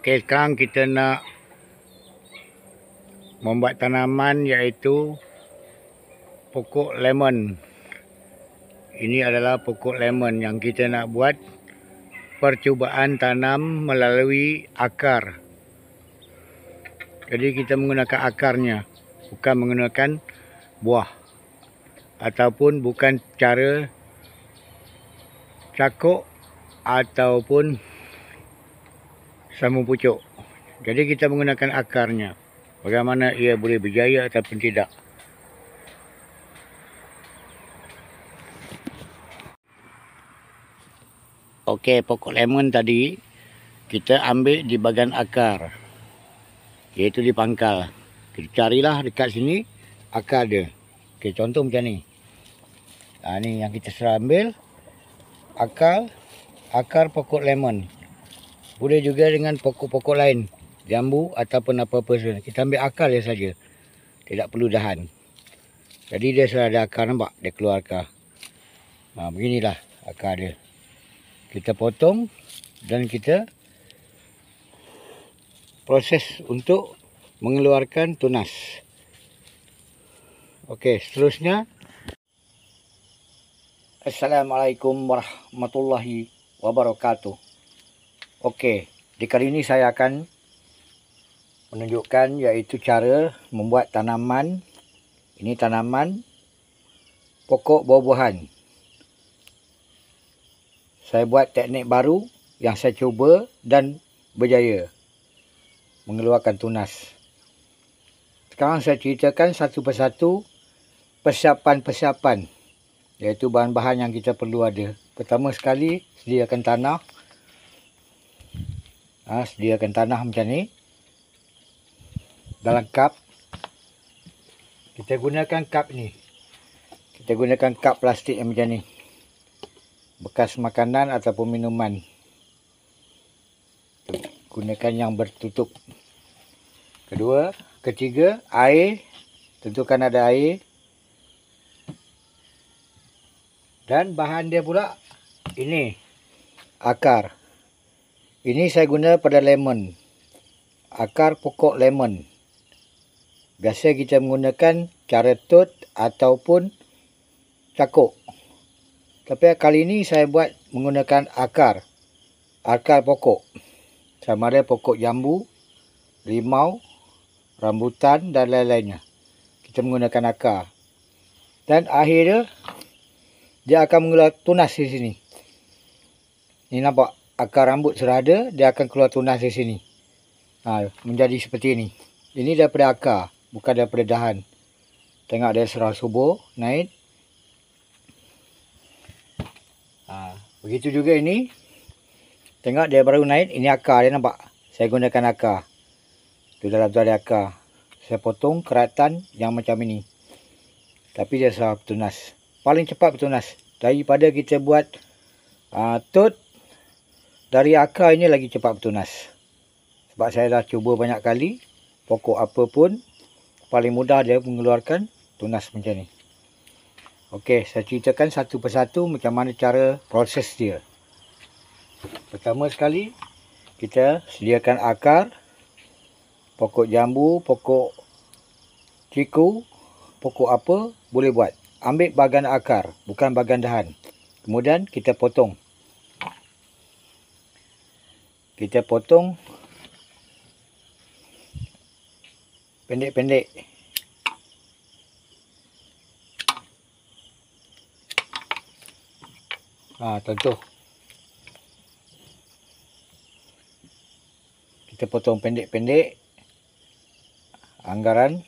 Okey, sekarang kita nak membuat tanaman iaitu pokok lemon. Ini adalah pokok lemon yang kita nak buat percubaan tanam melalui akar. Jadi kita menggunakan akarnya, bukan menggunakan buah ataupun bukan cara cakuk ataupun sambung pucuk. Jadi kita menggunakan akarnya. Bagaimana ia boleh berjaya ataupun tidak. Okey, pokok lemon tadi kita ambil di bahagian akar. Iaitu di pangkal. Kita carilah dekat sini akar dia. Okey, contoh macam ni. Ha, ni yang kita sudah ambil. Akar, akar pokok lemon. Boleh juga dengan pokok-pokok lain. Jambu ataupun apa-apa saja. Kita ambil akar dia saja. Tidak perlu dahan. Jadi dia sudah ada akar nampak? Dia keluar akar. Ha, beginilah akar dia. Kita potong dan kita proses untuk mengeluarkan tunas. Okey, seterusnya. Assalamualaikum warahmatullahi wabarakatuh. Okey, di kali ini saya akan menunjukkan yaitu cara membuat tanaman. Ini tanaman pokok buah-buahan. Saya buat teknik baru yang saya cuba dan berjaya mengeluarkan tunas. Sekarang saya ceritakan satu persatu persiapan-persiapan iaitu bahan-bahan yang kita perlu ada. Pertama sekali sediakan tanah ha, sediakan tanah macam ni dalam kap. kita gunakan kap ni kita gunakan kap plastik yang macam ni bekas makanan ataupun minuman gunakan yang bertutup kedua ketiga air tentukan ada air dan bahan dia pula ini akar ini saya guna pada lemon. Akar pokok lemon. Biasa kita menggunakan carotot ataupun cakuk. Tapi kali ini saya buat menggunakan akar. Akar pokok. Sama ada pokok jambu, limau, rambutan dan lain-lainnya. Kita menggunakan akar. Dan akhirnya dia akan mengeluarkan tunas di sini. Ini nampak? akar rambut serada dia akan keluar tunas di sini. Ha, menjadi seperti ini. Ini daripada akar bukan daripada dahan. Tengok dia serah subur naik. Ha, begitu juga ini. Tengok dia baru naik. Ini akar dia nampak. Saya gunakan akar. Tu dalam tu ada akar. Saya potong keratan yang macam ini. Tapi dia serah tunas. Paling cepat bertunas. Daripada kita buat uh, tut dari akar ini lagi cepat bertunas. Sebab saya dah cuba banyak kali, pokok apa pun, paling mudah dia mengeluarkan tunas macam ni. Okey, saya ceritakan satu persatu macam mana cara proses dia. Pertama sekali, kita sediakan akar, pokok jambu, pokok ciku, pokok apa, boleh buat. Ambil bagan akar, bukan bagan dahan. Kemudian kita potong kita potong pendek-pendek ha, contoh kita potong pendek-pendek anggaran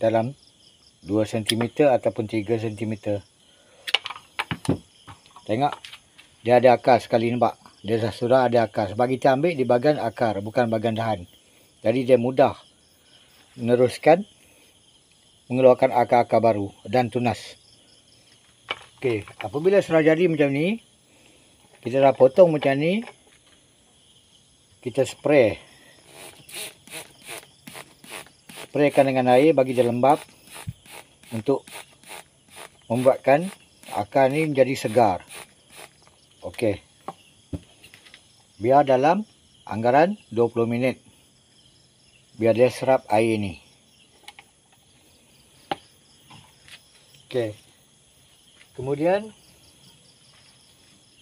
dalam 2 cm ataupun 3 cm tengok dia ada akar sekali nampak dia dah sudah ada akar. Sebab kita ambil di bahagian akar. Bukan bahagian dahan. Jadi dia mudah. Meneruskan. Mengeluarkan akar-akar baru. Dan tunas. Okey. Apabila sudah jadi macam ni. Kita dah potong macam ni. Kita spray. Spraykan dengan air. Bagi dia lembab. Untuk. Membuatkan. Akar ni menjadi segar. Okey biar dalam anggaran 20 minit biar dia serap air ni Okey. Kemudian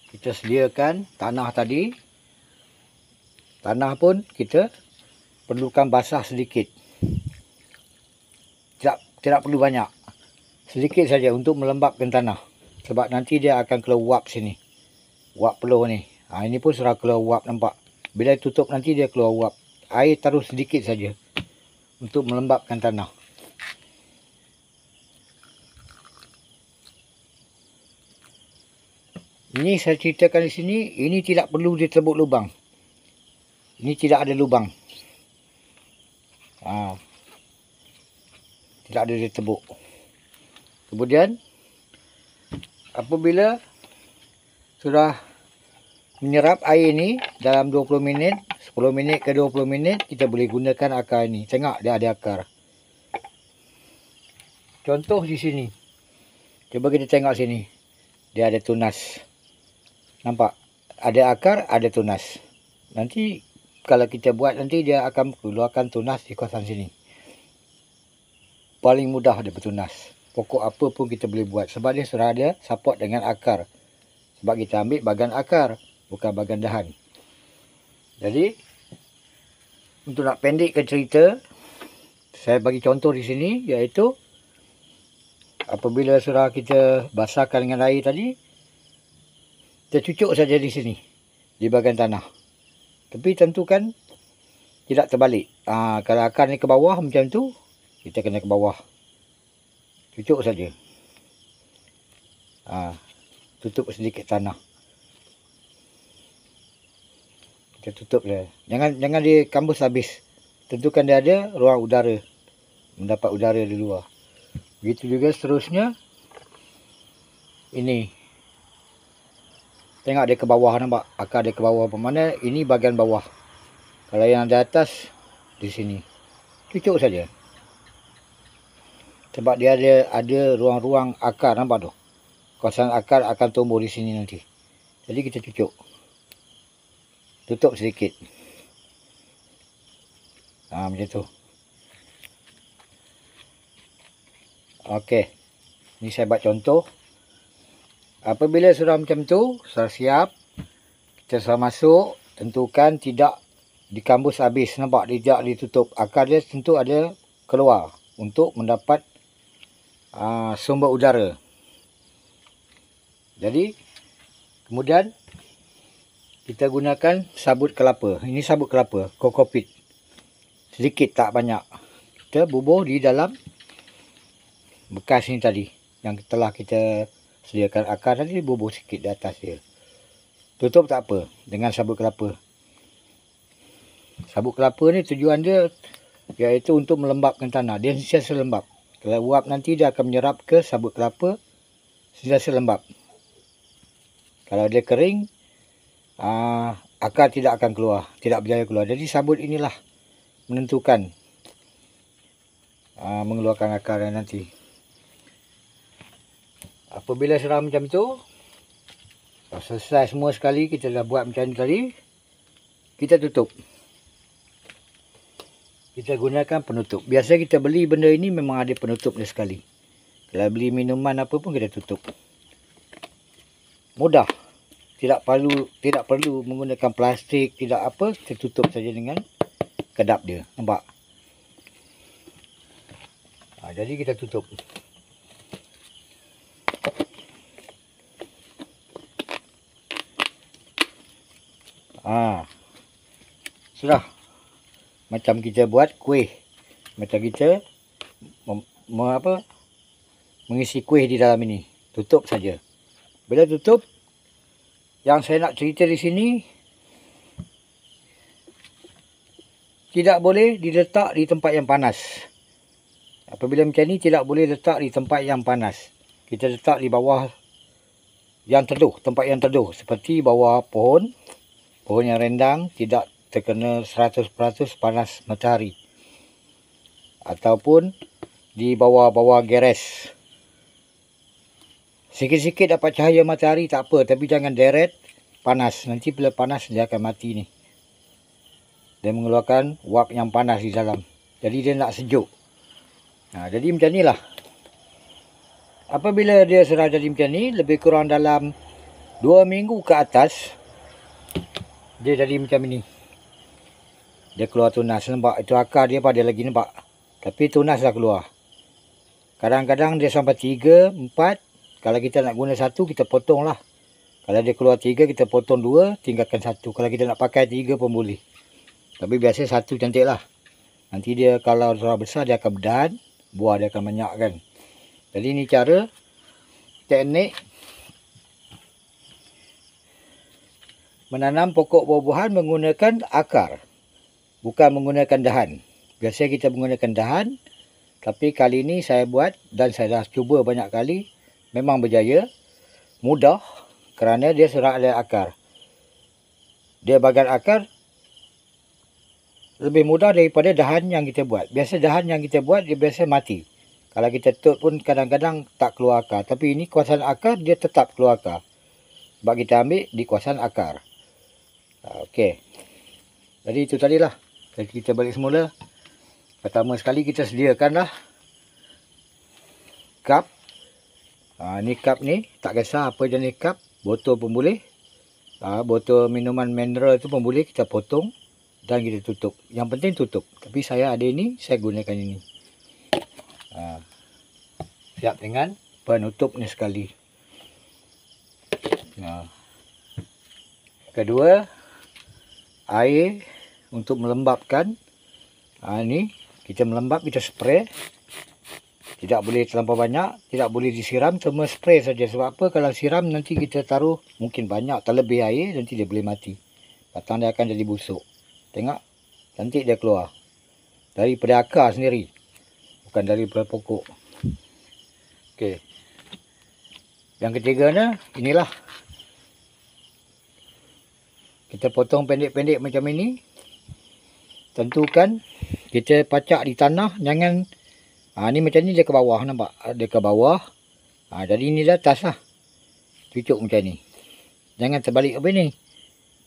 kita sediakan tanah tadi. Tanah pun kita perlukan basah sedikit. Tidak tidak perlu banyak. Sedikit saja untuk melembabkan tanah sebab nanti dia akan keluar wap sini. Wap peluh ni Ha, ini pun sudah keluar uap nampak. Bila tutup nanti dia keluar uap. Air taruh sedikit saja. Untuk melembabkan tanah. Ini saya ceritakan di sini. Ini tidak perlu ditebuk lubang. Ini tidak ada lubang. Ha. Tidak ada ditebuk. Kemudian. Apabila. Sudah. Sudah menyerap air ni dalam 20 minit 10 minit ke 20 minit kita boleh gunakan akar ni tengok dia ada akar contoh di sini cuba kita tengok sini dia ada tunas nampak ada akar ada tunas nanti kalau kita buat nanti dia akan keluarkan tunas di kawasan sini paling mudah dia bertunas pokok apa pun kita boleh buat sebab dia serada support dengan akar sebab kita ambil bagian akar bukan dahan. Jadi untuk nak pendekkan cerita, saya bagi contoh di sini iaitu apabila surah kita basahkan dengan air tadi, kita cucuk saja di sini di bagan tanah. Tapi tentukan tidak terbalik. Ha, kalau akar ni ke bawah macam tu, kita kena ke bawah. Cucuk saja. Ha, tutup sedikit tanah. Kita tutup dia. Jangan jangan dia kambus habis. Tentukan dia ada ruang udara. Mendapat udara di luar. Begitu juga seterusnya. Ini. Tengok dia ke bawah nampak. Akar dia ke bawah apa mana. Ini bahagian bawah. Kalau yang di atas. Di sini. Cucuk saja. Sebab dia ada ada ruang-ruang akar nampak tu. Kawasan akar akan tumbuh di sini nanti. Jadi kita cucuk tutup sedikit ha, macam tu ok ni saya buat contoh apabila sudah macam tu sudah siap kita sudah masuk tentukan tidak dikambus habis nampak tidak ditutup akar dia tentu ada keluar untuk mendapat uh, sumber udara jadi kemudian kita gunakan sabut kelapa. Ini sabut kelapa, kokopit. Sedikit tak banyak. Kita bubuh di dalam bekas ni tadi yang telah kita sediakan akar tadi bubuh sikit di atas dia. Tutup tak apa dengan sabut kelapa. Sabut kelapa ni tujuan dia iaitu untuk melembabkan tanah. Dia sentiasa selembab. Kalau uap nanti dia akan menyerap ke sabut kelapa sentiasa selembab. Kalau dia kering, uh, ah, akar tidak akan keluar, tidak berjaya keluar. Jadi sabut inilah menentukan uh, mengeluarkan akar nanti. Apabila seram macam itu, selesai semua sekali, kita dah buat macam ini tadi, kita tutup. Kita gunakan penutup. Biasa kita beli benda ini memang ada penutupnya sekali. Kalau beli minuman apa pun kita tutup. Mudah tidak perlu tidak perlu menggunakan plastik tidak apa tertutup saja dengan kedap dia nampak ha, jadi kita tutup ah ha, sudah macam kita buat kuih macam kita mem, mem, apa mengisi kuih di dalam ini tutup saja bila tutup yang saya nak cerita di sini tidak boleh diletak di tempat yang panas. Apabila macam ni tidak boleh letak di tempat yang panas. Kita letak di bawah yang teduh, tempat yang teduh seperti bawah pohon, pohon yang rendang tidak terkena 100% panas matahari. Ataupun di bawah-bawah geres. Sikit-sikit dapat cahaya matahari tak apa. Tapi jangan deret. Panas. Nanti bila panas dia akan mati ni. Dia mengeluarkan wap yang panas di dalam. Jadi dia nak sejuk. Ha, jadi macam ni lah. Apabila dia sudah jadi macam ni. Lebih kurang dalam dua minggu ke atas. Dia jadi macam ni. Dia keluar tunas. Nampak itu akar dia pada lagi nampak. Tapi tunas dah keluar. Kadang-kadang dia sampai tiga, empat. Kalau kita nak guna satu, kita potong lah. Kalau dia keluar tiga, kita potong dua, tinggalkan satu. Kalau kita nak pakai tiga pun boleh. Tapi biasanya satu cantik lah. Nanti dia kalau suara besar, dia akan berdan. Buah dia akan banyak kan. Jadi ini cara, teknik. Menanam pokok buah-buahan menggunakan akar. Bukan menggunakan dahan. Biasanya kita menggunakan dahan. Tapi kali ini saya buat dan saya dah cuba banyak Kali memang berjaya mudah kerana dia serak oleh akar. Dia bagian akar lebih mudah daripada dahan yang kita buat. Biasa dahan yang kita buat dia biasa mati. Kalau kita tutup pun kadang-kadang tak keluar akar. Tapi ini kuasaan akar dia tetap keluar akar. Sebab kita ambil di kuasaan akar. Okey. Jadi itu tadilah. Jadi kita balik semula. Pertama sekali kita sediakanlah cup Uh, nikap ni tak kisah apa jenis nikap, botol pun boleh. Uh, botol minuman mineral tu pun boleh kita potong dan kita tutup. Yang penting tutup. Tapi saya ada ini, saya gunakan ini. Uh, siap dengan penutup ni sekali. Uh. Kedua, air untuk melembapkan. Uh, ni kita melembap, kita spray tidak boleh terlampau banyak tidak boleh disiram cuma spray saja sebab apa kalau siram nanti kita taruh mungkin banyak terlebih air nanti dia boleh mati batang dia akan jadi busuk tengok nanti dia keluar dari akar sendiri bukan dari pokok okey yang ketiga ketiganya inilah kita potong pendek-pendek macam ini tentukan kita pacak di tanah jangan Ha, ni macam ni dia ke bawah nampak. Ah, dia ke bawah. Ha, jadi ni dah atas lah. Cucuk macam ni. Jangan terbalik apa ni.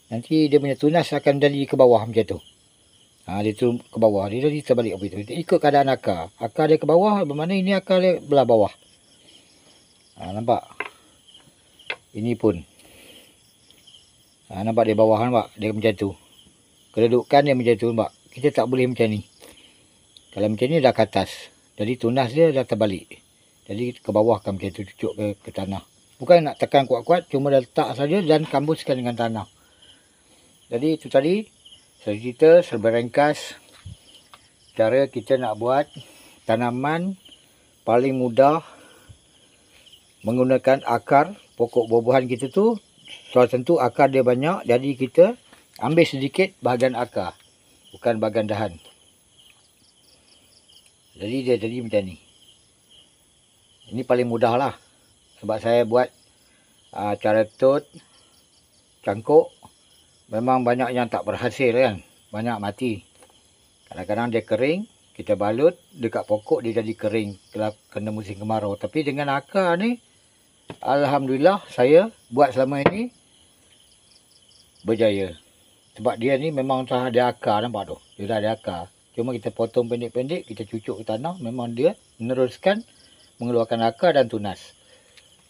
Nanti dia punya tunas akan jadi ke bawah macam tu. Ha, dia tu ke bawah. Dia jadi terbalik apa tu. Dia ikut keadaan akar. Akar dia ke bawah. Bermakna ini akar dia belah bawah. Ha, nampak. Ini pun. Ha, nampak dia bawah nampak. Dia macam tu. Kedudukan dia macam tu nampak. Kita tak boleh macam ni. Kalau macam ni dah ke atas. Jadi tunas dia dah terbalik. Jadi ke bawah akan macam tu cucuk ke, ke tanah. Bukan nak tekan kuat-kuat. Cuma dah letak saja dan kambuskan dengan tanah. Jadi itu tadi. Saya cerita serba ringkas. Cara kita nak buat tanaman paling mudah. Menggunakan akar pokok buah-buahan kita tu. Soal tentu akar dia banyak. Jadi kita ambil sedikit bahagian akar. Bukan bahagian dahan. Jadi dia jadi macam ni. Ini paling mudah lah. Sebab saya buat uh, cara tut, cangkuk. Memang banyak yang tak berhasil kan. Banyak mati. Kadang-kadang dia kering. Kita balut dekat pokok dia jadi kering. Kena musim kemarau. Tapi dengan akar ni. Alhamdulillah saya buat selama ini. Berjaya. Sebab dia ni memang ada akar nampak tu. Dia dah ada akar. Cuma kita potong pendek-pendek, kita cucuk ke tanah, memang dia meneruskan mengeluarkan akar dan tunas.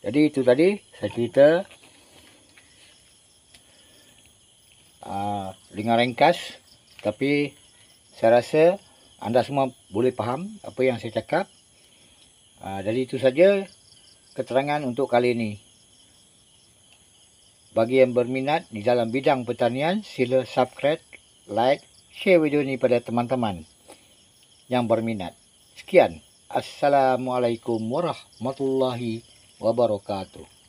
Jadi itu tadi saya cerita aa, ah, ringkas tapi saya rasa anda semua boleh faham apa yang saya cakap. Aa, ah, jadi itu saja keterangan untuk kali ini. Bagi yang berminat di dalam bidang pertanian, sila subscribe, like share video ni pada teman-teman yang berminat. Sekian. Assalamualaikum warahmatullahi wabarakatuh.